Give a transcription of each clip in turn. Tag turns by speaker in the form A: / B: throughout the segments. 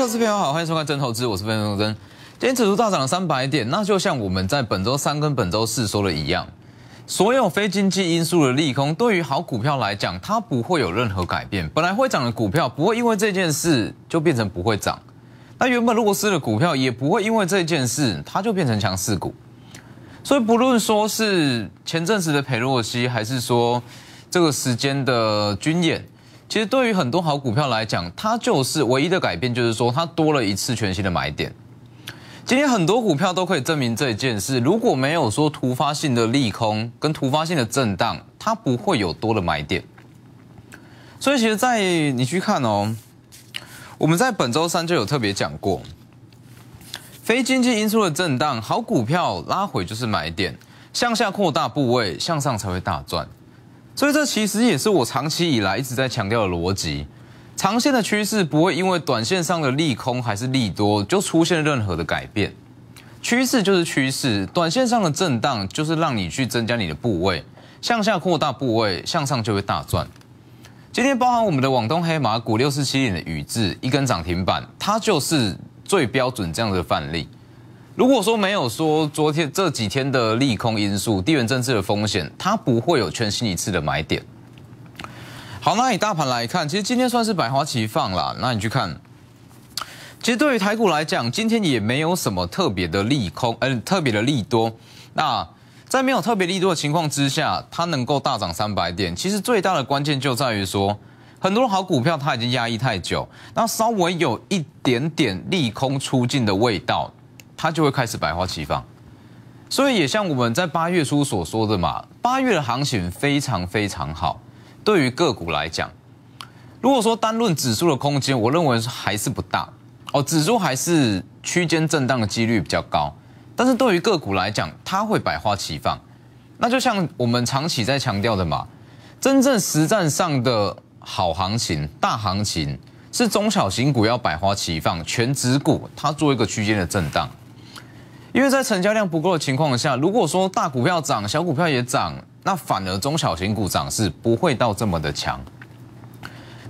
A: 各位朋友好，欢迎收看正投资，我是分钟贞。今天指数大涨了三百点，那就像我们在本周三跟本周四说的一样，所有非经济因素的利空，对于好股票来讲，它不会有任何改变。本来会涨的股票，不会因为这件事就变成不会涨；那原本弱势的股票，也不会因为这件事，它就变成强势股。所以不论说是前阵子的裴洛西，还是说这个时间的军演。其实对于很多好股票来讲，它就是唯一的改变，就是说它多了一次全新的买点。今天很多股票都可以证明这一件事。如果没有说突发性的利空跟突发性的震荡，它不会有多的买点。所以其实，在你去看哦，我们在本周三就有特别讲过，非经济因素的震荡，好股票拉回就是买点，向下扩大部位，向上才会大赚。所以这其实也是我长期以来一直在强调的逻辑：，长线的趋势不会因为短线上的利空还是利多就出现任何的改变，趋势就是趋势，短线上的震荡就是让你去增加你的部位，向下扩大部位，向上就会大赚。今天包含我们的广东黑马股六十七点的宇智一根涨停板，它就是最标准这样子的范例。如果说没有说昨天这几天的利空因素、地缘政治的风险，它不会有全新一次的买点。好，那以大盘来看，其实今天算是百花齐放了。那你去看，其实对于台股来讲，今天也没有什么特别的利空，呃，特别的利多。那在没有特别利多的情况之下，它能够大涨三百点，其实最大的关键就在于说，很多好股票它已经压抑太久，那稍微有一点点利空出尽的味道。它就会开始百花齐放，所以也像我们在八月初所说的嘛，八月的行情非常非常好。对于个股来讲，如果说单论指数的空间，我认为还是不大哦，指数还是区间震荡的几率比较高。但是对于个股来讲，它会百花齐放。那就像我们长期在强调的嘛，真正实战上的好行情、大行情是中小型股要百花齐放，全指股它做一个区间的震荡。因为在成交量不够的情况下，如果说大股票涨，小股票也涨，那反而中小型股涨是不会到这么的强。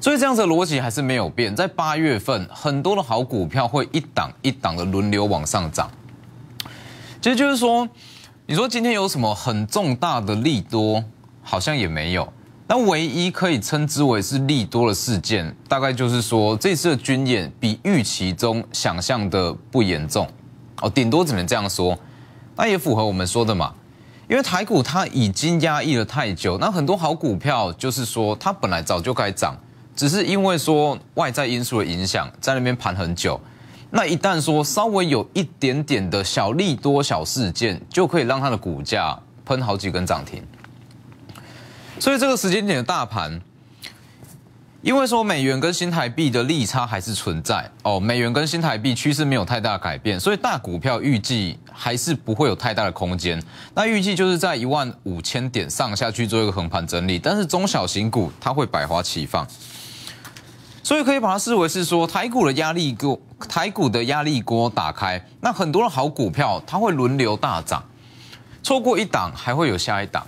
A: 所以这样的逻辑还是没有变，在八月份很多的好股票会一档一档的轮流往上涨。其实就是说，你说今天有什么很重大的利多，好像也没有。那唯一可以称之为是利多的事件，大概就是说这次的军演比预期中想象的不严重。哦，顶多只能这样说，那也符合我们说的嘛，因为台股它已经压抑了太久，那很多好股票就是说它本来早就该涨，只是因为说外在因素的影响，在那边盘很久，那一旦说稍微有一点点的小利多小事件，就可以让它的股价喷好几根涨停，所以这个时间点的大盘。因为说美元跟新台币的利差还是存在哦，美元跟新台币趋势没有太大改变，所以大股票预计还是不会有太大的空间。那预计就是在一万五千点上下去做一个横盘整理，但是中小型股它会百花齐放，所以可以把它视为是说台股的压力锅，台股的压力锅打开，那很多的好股票它会轮流大涨，错过一档还会有下一档，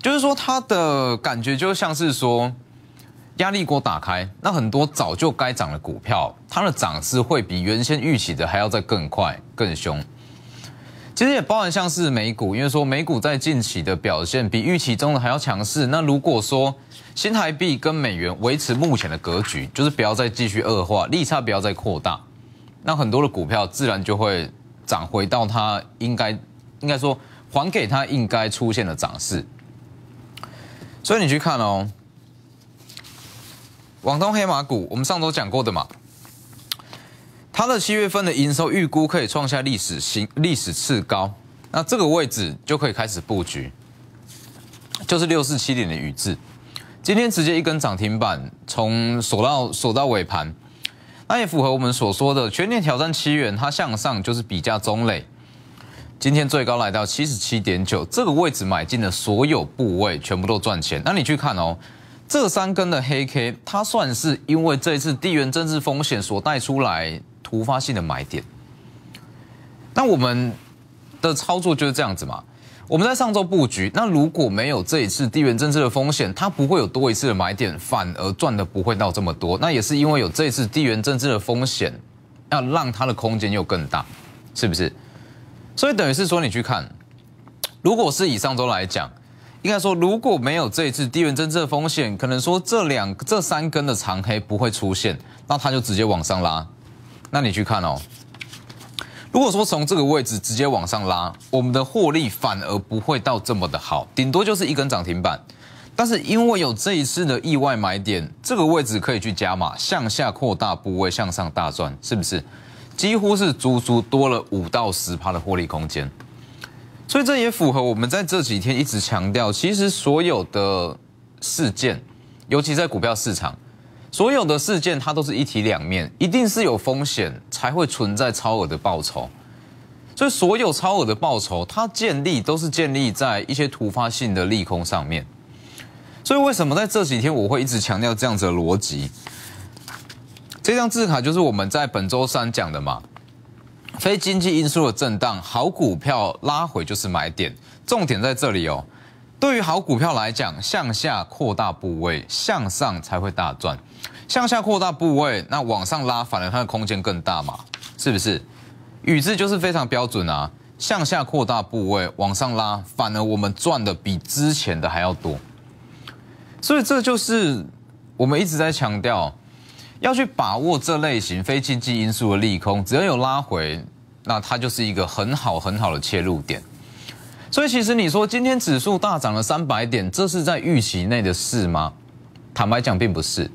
A: 就是说它的感觉就像是说。压力锅打开，那很多早就该涨的股票，它的涨势会比原先预期的还要再更快、更凶。其实也包含像是美股，因为说美股在近期的表现比预期中的还要强势。那如果说新台币跟美元维持目前的格局，就是不要再继续恶化，利差不要再扩大，那很多的股票自然就会涨回到它应该，应该说还给它应该出现的涨势。所以你去看哦。广东黑马股，我们上周讲过的嘛，它的七月份的营收预估可以创下历史新历史次高，那这个位置就可以开始布局，就是六四七点的宇智，今天直接一根涨停板，从锁到锁到尾盘，那也符合我们所说的全年挑战七元，它向上就是比价中类。今天最高来到七十七点九，这个位置买进的所有部位全部都赚钱，那你去看哦。这三根的黑 K，它算是因为这一次地缘政治风险所带出来突发性的买点。那我们的操作就是这样子嘛，我们在上周布局，那如果没有这一次地缘政治的风险，它不会有多一次的买点，反而赚的不会到这么多。那也是因为有这一次地缘政治的风险，要让它的空间又更大，是不是？所以等于是说，你去看，如果是以上周来讲。应该说，如果没有这一次地缘政治的风险，可能说这两这三根的长黑不会出现，那它就直接往上拉。那你去看哦，如果说从这个位置直接往上拉，我们的获利反而不会到这么的好，顶多就是一根涨停板。但是因为有这一次的意外买点，这个位置可以去加码，向下扩大部位，向上大赚，是不是？几乎是足足多了五到十趴的获利空间。所以这也符合我们在这几天一直强调，其实所有的事件，尤其在股票市场，所有的事件它都是一体两面，一定是有风险才会存在超额的报酬。所以所有超额的报酬，它建立都是建立在一些突发性的利空上面。所以为什么在这几天我会一直强调这样子的逻辑？这张字卡就是我们在本周三讲的嘛。非经济因素的震荡，好股票拉回就是买点。重点在这里哦。对于好股票来讲，向下扩大部位，向上才会大赚。向下扩大部位，那往上拉，反而它的空间更大嘛？是不是？语字就是非常标准啊。向下扩大部位，往上拉，反而我们赚的比之前的还要多。所以这就是我们一直在强调。要去把握这类型非经济因素的利空，只要有拉回，那它就是一个很好很好的切入点。所以其实你说今天指数大涨了三百点，这是在预期内的事吗？坦白讲，并不是。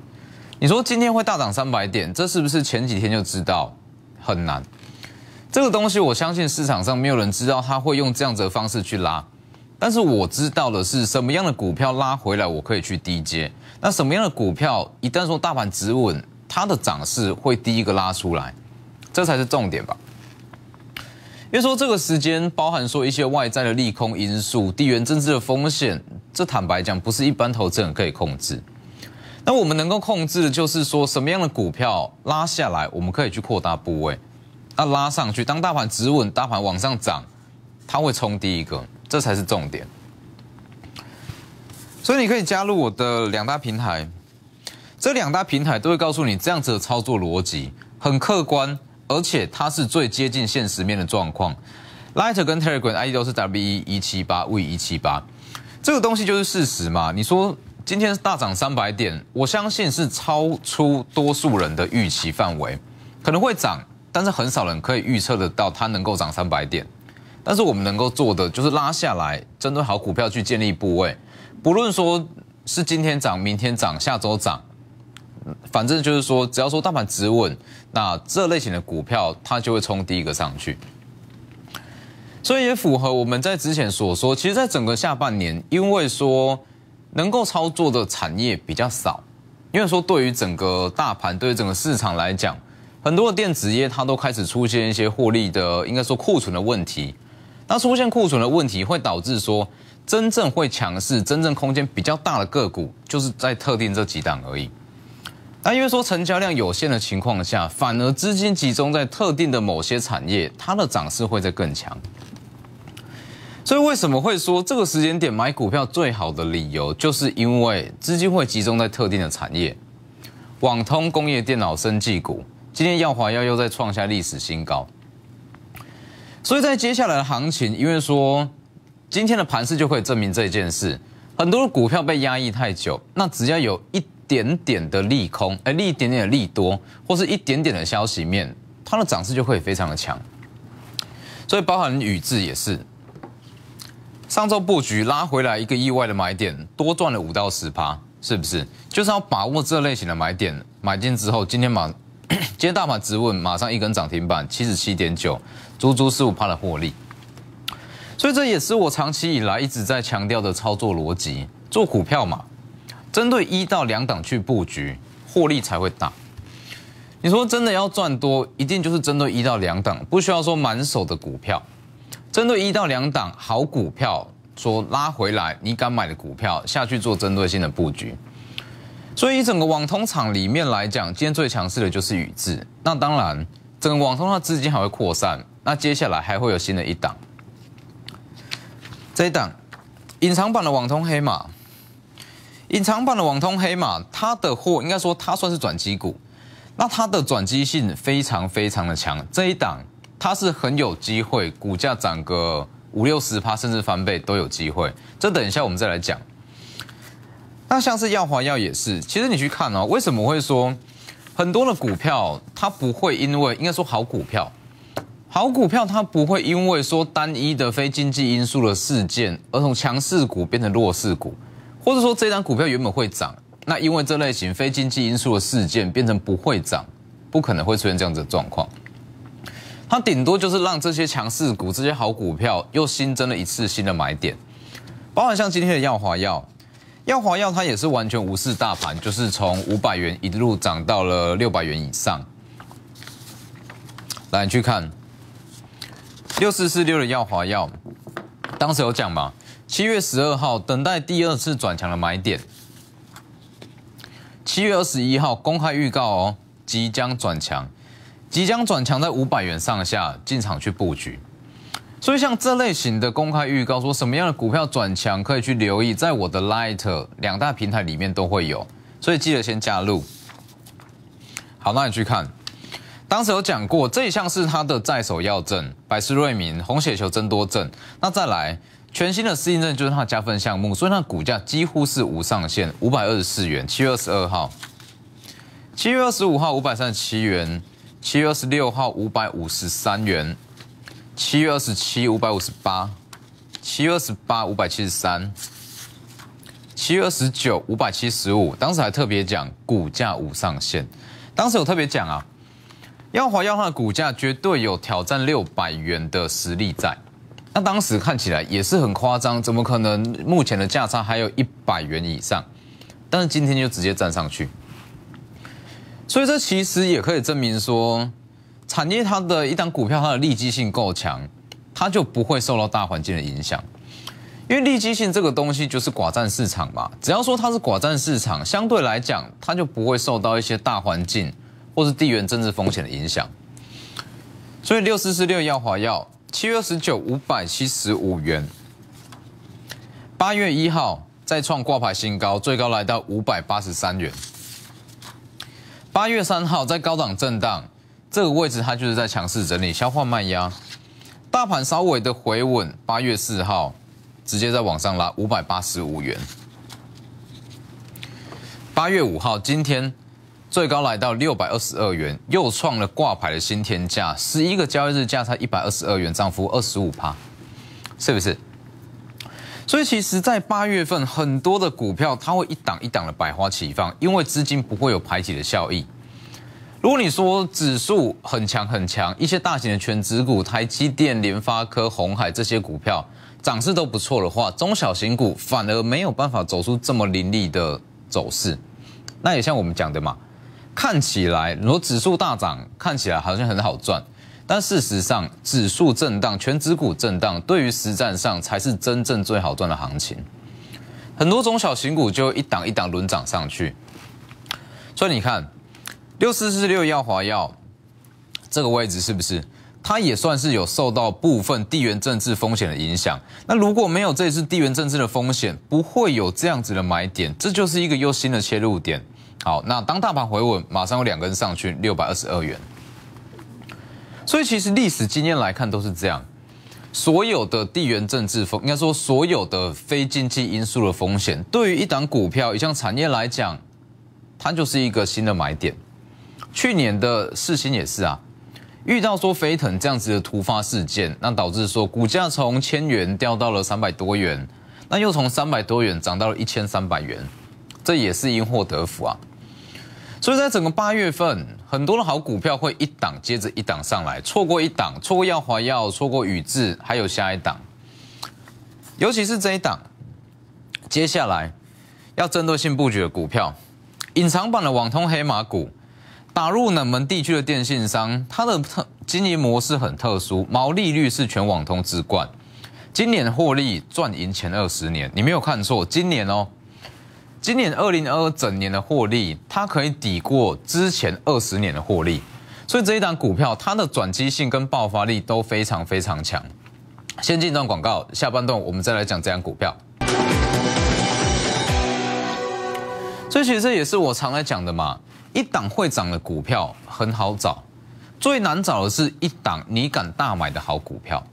A: 你说今天会大涨三百点，这是不是前几天就知道？很难。这个东西我相信市场上没有人知道他会用这样子的方式去拉，但是我知道的是什么样的股票拉回来我可以去低接。那什么样的股票一旦说大盘止稳？它的涨势会第一个拉出来，这才是重点吧。因为说这个时间包含说一些外在的利空因素、地缘政治的风险，这坦白讲不是一般投资人可以控制。那我们能够控制的就是说，什么样的股票拉下来，我们可以去扩大部位；那拉上去，当大盘止稳、大盘往上涨，它会冲第一个，这才是重点。所以你可以加入我的两大平台。这两大平台都会告诉你这样子的操作逻辑很客观，而且它是最接近现实面的状况。Lighter 跟 Telegram，i d 都是 W 一七八 V 一七八，这个东西就是事实嘛。你说今天是大涨三百点，我相信是超出多数人的预期范围，可能会涨，但是很少人可以预测得到它能够涨三百点。但是我们能够做的就是拉下来，针对好股票去建立部位，不论说是今天涨、明天涨、下周涨。反正就是说，只要说大盘止稳，那这类型的股票它就会冲第一个上去。所以也符合我们在之前所说，其实，在整个下半年，因为说能够操作的产业比较少，因为说对于整个大盘、对于整个市场来讲，很多的电子业它都开始出现一些获利的，应该说库存的问题。那出现库存的问题，会导致说真正会强势、真正空间比较大的个股，就是在特定这几档而已。那因为说成交量有限的情况下，反而资金集中在特定的某些产业，它的涨势会在更强。所以为什么会说这个时间点买股票最好的理由，就是因为资金会集中在特定的产业，网通、工业、电脑、生技股，今天耀华要又在创下历史新高。所以在接下来的行情，因为说今天的盘势就可以证明这件事，很多股票被压抑太久，那只要有一。点点的利空，哎，利一点点的利多，或是一点点的消息面，它的涨势就会非常的强。所以，包含宇智也是，上周布局拉回来一个意外的买点，多赚了五到十趴，是不是？就是要把握这类型的买点，买进之后，今天马，今天大盘直问，马上一根涨停板，七十七点九，足足十五趴的获利。所以，这也是我长期以来一直在强调的操作逻辑，做股票嘛。针对一到两档去布局，获利才会大。你说真的要赚多，一定就是针对一到两档，不需要说满手的股票。针对一到两档好股票，说拉回来你敢买的股票下去做针对性的布局。所以，以整个网通厂里面来讲，今天最强势的就是宇智。那当然，整个网通它资金还会扩散，那接下来还会有新的一档。这一档，隐藏版的网通黑马。隐藏版的网通黑马，它的货应该说它算是转机股，那它的转机性非常非常的强，这一档它是很有机会，股价涨个五六十趴甚至翻倍都有机会。这等一下我们再来讲。那像是耀华耀也是，其实你去看哦，为什么会说很多的股票它不会因为应该说好股票，好股票它不会因为说单一的非经济因素的事件而从强势股变成弱势股。或者说，这张股票原本会涨，那因为这类型非经济因素的事件变成不会涨，不可能会出现这样子的状况。它顶多就是让这些强势股、这些好股票又新增了一次新的买点，包含像今天的耀华药，耀华药它也是完全无视大盘，就是从五百元一路涨到了六百元以上。来，你去看六四四六的耀华药，当时有讲吗？七月十二号，等待第二次转强的买点。七月二十一号公开预告哦，即将转强，即将转强在五百元上下进场去布局。所以像这类型的公开预告，说什么样的股票转强可以去留意，在我的 Lite g h 两大平台里面都会有，所以记得先加入。好，那你去看，当时有讲过这一项是它的在手要证，百事瑞明红血球增多症。那再来。全新的适应证就是它的加分项目，所以它的股价几乎是无上限，五百二十四元，七月二十二号，七月二十五号五百三十七元，七月二十六号五百五十三元，七月二十七五百五十八，七月二十八五百七十三，七月二十九五百七十五。当时还特别讲股价无上限，当时有特别讲啊，耀华耀华的股价绝对有挑战六百元的实力在。那当时看起来也是很夸张，怎么可能目前的价差还有一百元以上？但是今天就直接站上去，所以这其实也可以证明说，产业它的一档股票它的利基性够强，它就不会受到大环境的影响。因为利基性这个东西就是寡占市场嘛，只要说它是寡占市场，相对来讲它就不会受到一些大环境或是地缘政治风险的影响。所以六四四六药华药。七月二十九，五百七十五元。八月一号再创挂牌新高，最高来到五百八十三元。八月三号在高档震荡，这个位置它就是在强势整理，消化卖压。大盘稍微的回稳，八月四号直接在往上拉，五百八十五元。八月五号，今天。最高来到六百二十二元，又创了挂牌的新天价。十一个交易日价差一百二十二元，涨幅二十五趴，是不是？所以其实，在八月份，很多的股票它会一档一档的百花齐放，因为资金不会有排挤的效益。如果你说指数很强很强，一些大型的全指股，台积电、联发科、红海这些股票涨势都不错的话，中小型股反而没有办法走出这么凌厉的走势。那也像我们讲的嘛。看起来如果指数大涨，看起来好像很好赚，但事实上，指数震荡、全指股震荡，对于实战上才是真正最好赚的行情。很多中小型股就一档一档轮涨上去，所以你看，六四四六药华药这个位置是不是？它也算是有受到部分地缘政治风险的影响。那如果没有这次地缘政治的风险，不会有这样子的买点，这就是一个又新的切入点。好，那当大盘回稳，马上有两个人上去六百二十二元。所以其实历史经验来看都是这样，所有的地缘政治风，应该说所有的非经济因素的风险，对于一档股票、一项产业来讲，它就是一个新的买点。去年的事情也是啊，遇到说飞腾这样子的突发事件，那导致说股价从千元掉到了三百多元，那又从三百多元涨到了一千三百元，这也是因祸得福啊。所以在整个八月份，很多的好股票会一档接着一档上来，错过一档，错过耀华药，错过宇智，还有下一档。尤其是这一档，接下来要针对性布局的股票，隐藏版的网通黑马股，打入冷门地区的电信商，它的经营模式很特殊，毛利率是全网通之冠，今年获利赚赢前二十年，你没有看错，今年哦。今年二零二二整年的获利，它可以抵过之前二十年的获利，所以这一档股票它的转机性跟爆发力都非常非常强。先进段广告，下半段我们再来讲这档股票。这其实也是我常来讲的嘛，一档会涨的股票很好找，最难找的是一档你敢大买的好股票。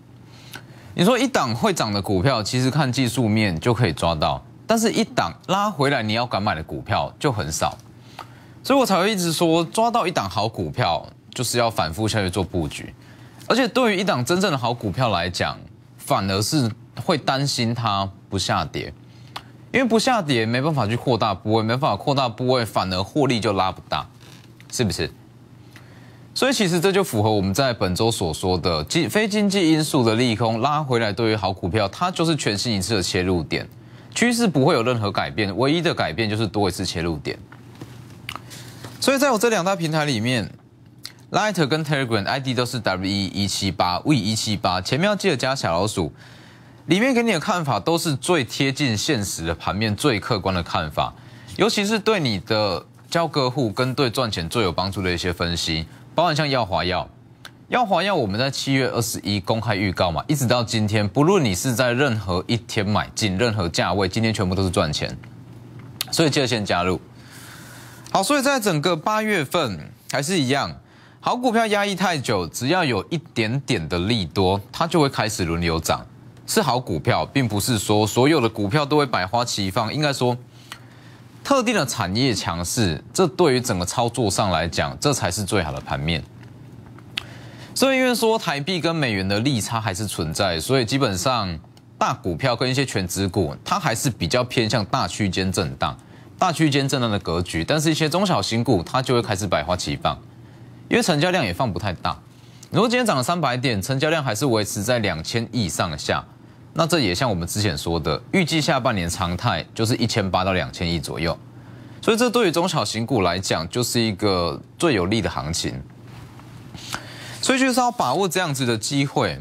A: 你说一档会涨的股票，其实看技术面就可以抓到。但是，一档拉回来，你要敢买的股票就很少，所以我才会一直说，抓到一档好股票，就是要反复下去做布局。而且，对于一档真正的好股票来讲，反而是会担心它不下跌，因为不下跌没办法去扩大部位，没办法扩大部位，反而获利就拉不大，是不是？所以，其实这就符合我们在本周所说的经非经济因素的利空拉回来，对于好股票，它就是全新一次的切入点。趋势不会有任何改变，唯一的改变就是多一次切入点。所以在我这两大平台里面，Light 跟 Telegram ID 都是 W E 一七八 V 一七八前面要记得加小老鼠。里面给你的看法都是最贴近现实的盘面、最客观的看法，尤其是对你的交割户跟对赚钱最有帮助的一些分析，包含像耀华耀。耀华要我们在七月二十一公开预告嘛？一直到今天，不论你是在任何一天买，进任何价位，今天全部都是赚钱。所以热先加入，好，所以在整个八月份还是一样，好股票压抑太久，只要有一点点的利多，它就会开始轮流涨。是好股票，并不是说所有的股票都会百花齐放，应该说特定的产业强势，这对于整个操作上来讲，这才是最好的盘面。所以因为说台币跟美元的利差还是存在，所以基本上大股票跟一些全值股，它还是比较偏向大区间震荡，大区间震荡的格局。但是，一些中小型股它就会开始百花齐放，因为成交量也放不太大。如果今天涨了三百点，成交量还是维持在两千亿上下，那这也像我们之前说的，预计下半年常态就是一千八到两千亿左右。所以，这对于中小型股来讲，就是一个最有利的行情。所以就是要把握这样子的机会，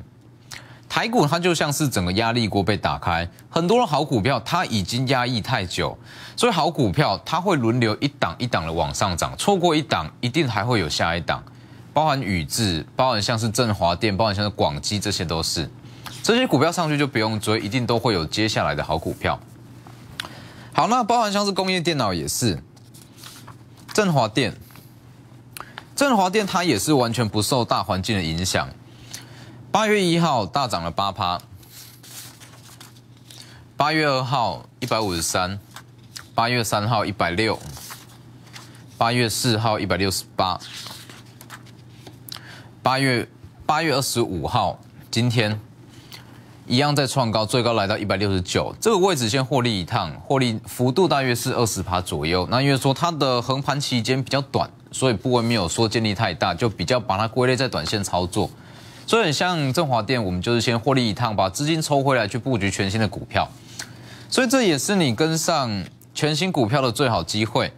A: 台股它就像是整个压力锅被打开，很多的好股票它已经压抑太久，所以好股票它会轮流一档一档的往上涨，错过一档一定还会有下一档，包含宇智，包含像是振华电，包含像是广基，这些都是这些股票上去就不用追，一定都会有接下来的好股票。好，那包含像是工业电脑也是，振华电。振华电它也是完全不受大环境的影响。八月一号大涨了八趴，八月二号一百五十三，八月三号一百六，八月四号一百六十八，八月八月二十五号今天一样在创高，最高来到一百六十九这个位置，先获利一趟，获利幅度大约是二十趴左右。那因为说它的横盘期间比较短。所以部位没有说建立太大，就比较把它归类在短线操作。所以像振华电，我们就是先获利一趟，把资金抽回来去布局全新的股票。所以这也是你跟上全新股票的最好机会。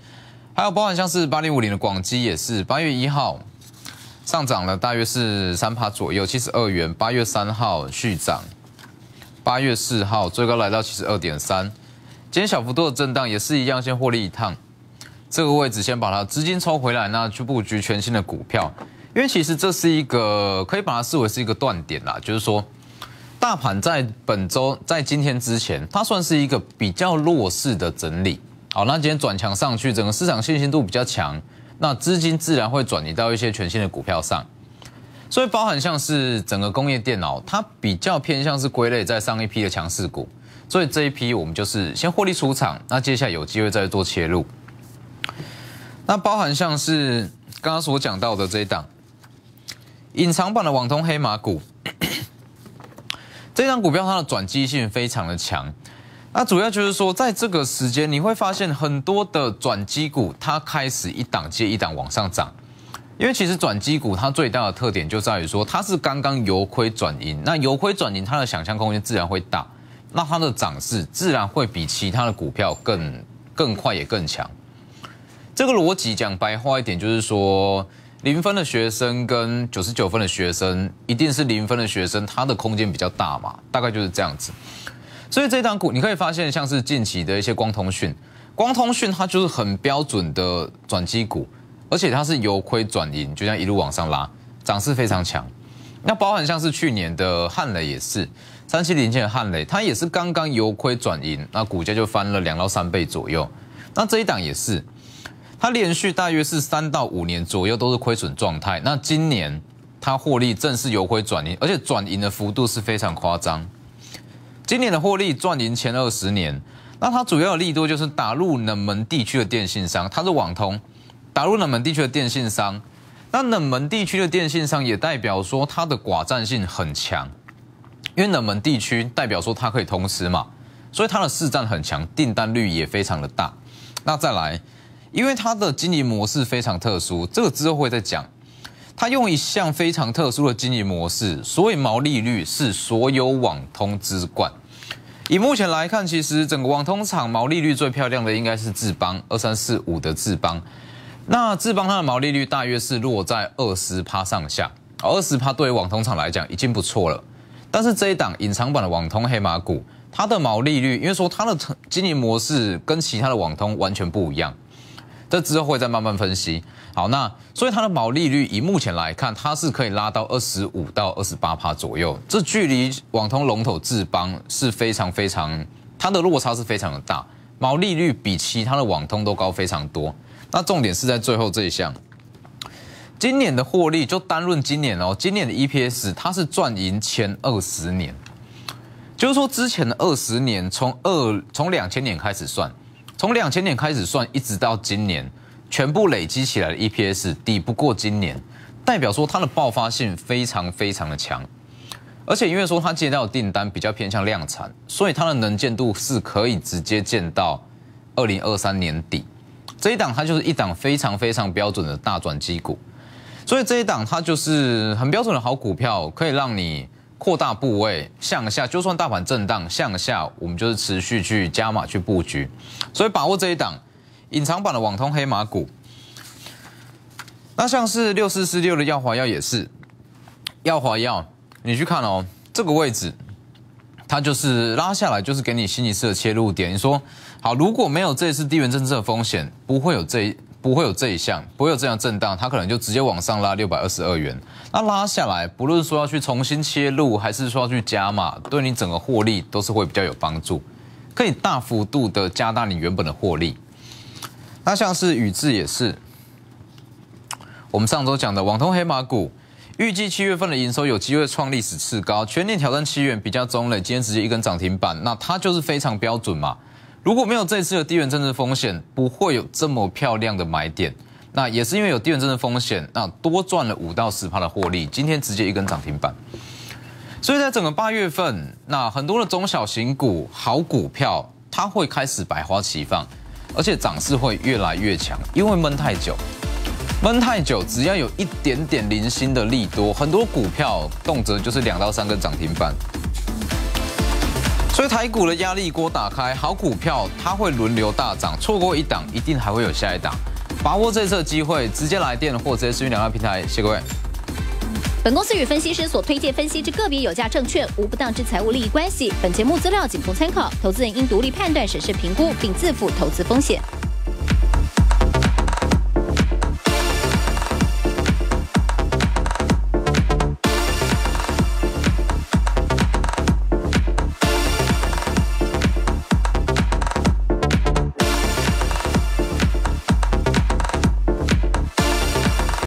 A: 还有包含像是八零五零的广机也是，八月一号上涨了大约是三趴左右，七十二元。八月三号续涨，八月四号最高来到七十二点三，今天小幅度的震荡也是一样，先获利一趟。这个位置先把它资金抽回来，那去布局全新的股票，因为其实这是一个可以把它视为是一个断点啦。就是说，大盘在本周在今天之前，它算是一个比较弱势的整理。好，那今天转强上去，整个市场信心度比较强，那资金自然会转移到一些全新的股票上。所以，包含像是整个工业电脑，它比较偏向是归类在上一批的强势股，所以这一批我们就是先获利出场，那接下来有机会再做切入。那包含像是刚刚所讲到的这一档隐藏版的网通黑马股，这张股票它的转机性非常的强。那主要就是说，在这个时间你会发现很多的转机股，它开始一档接一档往上涨。因为其实转机股它最大的特点就在于说，它是刚刚由亏转盈，那由亏转盈它的想象空间自然会大，那它的涨势自然会比其他的股票更更快也更强。这个逻辑讲白话一点，就是说零分的学生跟九十九分的学生，一定是零分的学生，他的空间比较大嘛，大概就是这样子。所以这档股你可以发现，像是近期的一些光通讯，光通讯它就是很标准的转机股，而且它是由亏转盈，就像一路往上拉，涨势非常强。那包含像是去年的汉雷也是，三七零线的汉雷，它也是刚刚由亏转盈，那股价就翻了两到三倍左右。那这一档也是。它连续大约是三到五年左右都是亏损状态，那今年它获利正式由亏转盈，而且转盈的幅度是非常夸张。今年的获利赚盈前二十年，那它主要的利多就是打入冷门地区的电信商，它是网通打入冷门地区的电信商，那冷门地区的电信商也代表说它的寡占性很强，因为冷门地区代表说它可以通吃嘛，所以它的市占很强，订单率也非常的大。那再来。因为它的经营模式非常特殊，这个之后会再讲。它用一项非常特殊的经营模式，所以毛利率是所有网通之冠。以目前来看，其实整个网通厂毛利率最漂亮的应该是智邦二三四五的智邦。那智邦它的毛利率大约是落在二十趴上下，二十趴对于网通厂来讲已经不错了。但是这一档隐藏版的网通黑马股，它的毛利率，因为说它的经营模式跟其他的网通完全不一样。这之后会再慢慢分析。好，那所以它的毛利率以目前来看，它是可以拉到二十五到二十八趴左右。这距离网通龙头智邦是非常非常，它的落差是非常的大，毛利率比其他的网通都高非常多。那重点是在最后这一项，今年的获利就单论今年哦，今年的 EPS 它是赚赢前二十年，就是说之前的二十年，从二从两千年开始算。从两千年开始算，一直到今年，全部累积起来的 EPS 抵不过今年，代表说它的爆发性非常非常的强，而且因为说它接到订单比较偏向量产，所以它的能见度是可以直接见到二零二三年底这一档，它就是一档非常非常标准的大转机股，所以这一档它就是很标准的好股票，可以让你。扩大部位向下，就算大盘震荡向下，我们就是持续去加码去布局，所以把握这一档隐藏版的网通黑马股。那像是六四四六的耀华药也是，耀华药你去看哦，这个位置它就是拉下来，就是给你新一次的切入点。你说好，如果没有这一次地缘政治的风险，不会有这一。不会有这一项，不会有这样震荡，它可能就直接往上拉六百二十二元。那拉下来，不论说要去重新切入，还是说要去加码，对你整个获利都是会比较有帮助，可以大幅度的加大你原本的获利。那像是宇智也是，我们上周讲的网通黑马股，预计七月份的营收有机会创历史次高，全年挑战七元比较中了，今天直接一根涨停板，那它就是非常标准嘛。如果没有这次的地缘政治风险，不会有这么漂亮的买点。那也是因为有地缘政治风险，那多赚了五到十趴的获利。今天直接一根涨停板。所以在整个八月份，那很多的中小型股、好股票，它会开始百花齐放，而且涨势会越来越强。因为闷太久，闷太久，只要有一点点零星的利多，很多股票动辄就是两到三根涨停板。所以台股的压力锅打开，好股票它会轮流大涨，错过一档，一定还会有下一档。把握这次机会，直接来电或直接私讯两岸平台。谢各位。本公司与分析师所推荐分析之个别有价证券无不当之财务利益关系。本节目资料仅供参考，投资人应独立判断、审视、评估，并自负投资风险。